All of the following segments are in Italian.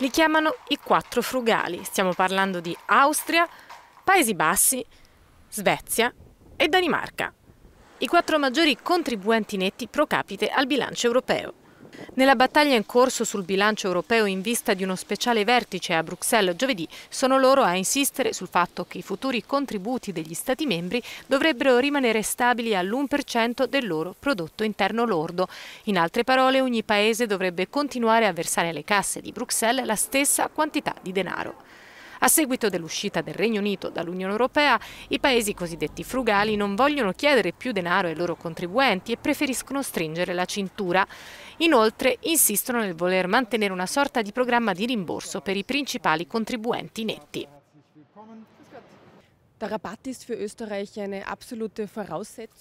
Li chiamano i quattro frugali. Stiamo parlando di Austria, Paesi Bassi, Svezia e Danimarca. I quattro maggiori contribuenti netti pro capite al bilancio europeo. Nella battaglia in corso sul bilancio europeo in vista di uno speciale vertice a Bruxelles giovedì, sono loro a insistere sul fatto che i futuri contributi degli Stati membri dovrebbero rimanere stabili all'1% del loro prodotto interno lordo. In altre parole, ogni paese dovrebbe continuare a versare alle casse di Bruxelles la stessa quantità di denaro. A seguito dell'uscita del Regno Unito dall'Unione Europea, i paesi cosiddetti frugali non vogliono chiedere più denaro ai loro contribuenti e preferiscono stringere la cintura. Inoltre insistono nel voler mantenere una sorta di programma di rimborso per i principali contribuenti netti.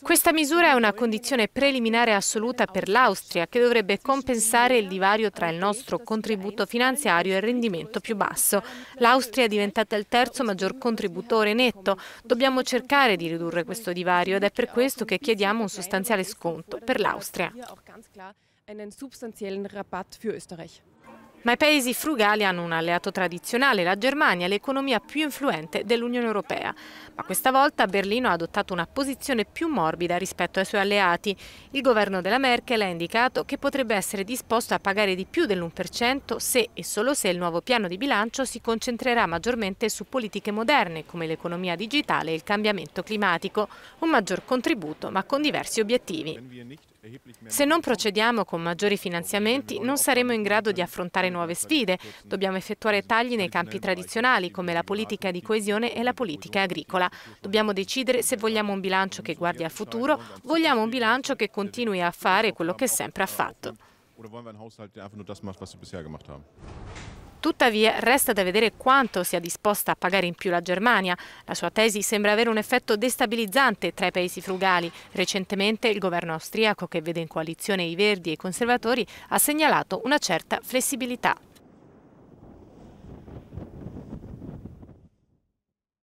Questa misura è una condizione preliminare assoluta per l'Austria che dovrebbe compensare il divario tra il nostro contributo finanziario e il rendimento più basso. L'Austria è diventata il terzo maggior contributore netto. Dobbiamo cercare di ridurre questo divario ed è per questo che chiediamo un sostanziale sconto per l'Austria. Ma i paesi frugali hanno un alleato tradizionale, la Germania, l'economia più influente dell'Unione Europea. Ma questa volta Berlino ha adottato una posizione più morbida rispetto ai suoi alleati. Il governo della Merkel ha indicato che potrebbe essere disposto a pagare di più dell'1% se e solo se il nuovo piano di bilancio si concentrerà maggiormente su politiche moderne come l'economia digitale e il cambiamento climatico. Un maggior contributo ma con diversi obiettivi. Se non procediamo con maggiori finanziamenti non saremo in grado di affrontare nuove sfide. Dobbiamo effettuare tagli nei campi tradizionali come la politica di coesione e la politica agricola. Dobbiamo decidere se vogliamo un bilancio che guardi al futuro, vogliamo un bilancio che continui a fare quello che sempre ha fatto. Oder wollen wir einen Haushalt, der einfach nur das macht, was wir bisher gemacht haben? Tuttavia resta da vedere quanto sia disposta a pagare in più la Germania. La sua tesi sembra avere un effetto destabilizzante tra i paesi frugali. Recentemente il governo austriaco, che vede in coalizione i Verdi e i conservatori, ha segnalato una certa flessibilità.